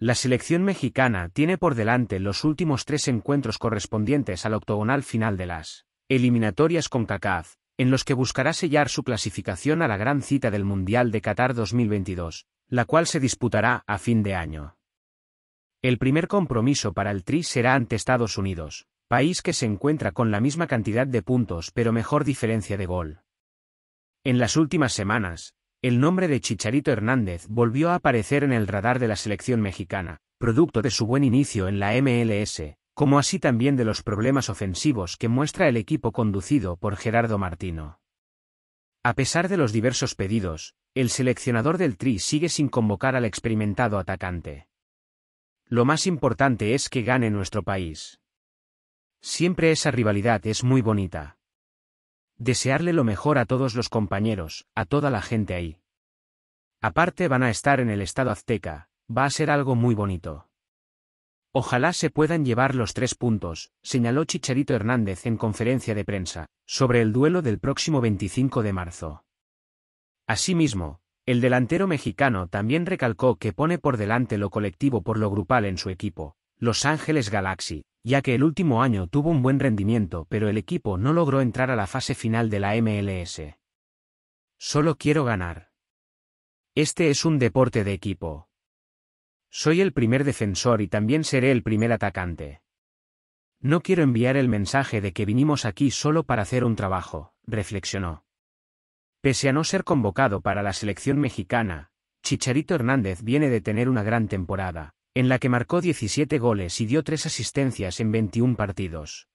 La selección mexicana tiene por delante los últimos tres encuentros correspondientes al octogonal final de las eliminatorias con CACAF, en los que buscará sellar su clasificación a la gran cita del Mundial de Qatar 2022, la cual se disputará a fin de año. El primer compromiso para el Tri será ante Estados Unidos, país que se encuentra con la misma cantidad de puntos pero mejor diferencia de gol. En las últimas semanas, el nombre de Chicharito Hernández volvió a aparecer en el radar de la selección mexicana, producto de su buen inicio en la MLS, como así también de los problemas ofensivos que muestra el equipo conducido por Gerardo Martino. A pesar de los diversos pedidos, el seleccionador del Tri sigue sin convocar al experimentado atacante. Lo más importante es que gane nuestro país. Siempre esa rivalidad es muy bonita. Desearle lo mejor a todos los compañeros, a toda la gente ahí. Aparte van a estar en el estado azteca, va a ser algo muy bonito. Ojalá se puedan llevar los tres puntos, señaló Chicharito Hernández en conferencia de prensa, sobre el duelo del próximo 25 de marzo. Asimismo, el delantero mexicano también recalcó que pone por delante lo colectivo por lo grupal en su equipo, Los Ángeles Galaxy, ya que el último año tuvo un buen rendimiento pero el equipo no logró entrar a la fase final de la MLS. Solo quiero ganar. Este es un deporte de equipo. Soy el primer defensor y también seré el primer atacante. No quiero enviar el mensaje de que vinimos aquí solo para hacer un trabajo, reflexionó. Pese a no ser convocado para la selección mexicana, Chicharito Hernández viene de tener una gran temporada, en la que marcó 17 goles y dio 3 asistencias en 21 partidos.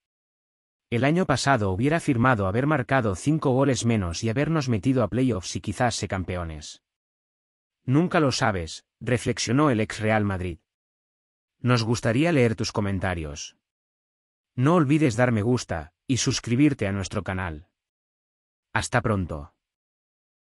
El año pasado hubiera firmado haber marcado 5 goles menos y habernos metido a playoffs y quizás se campeones. Nunca lo sabes, reflexionó el ex Real Madrid. Nos gustaría leer tus comentarios. No olvides dar me gusta y suscribirte a nuestro canal. Hasta pronto.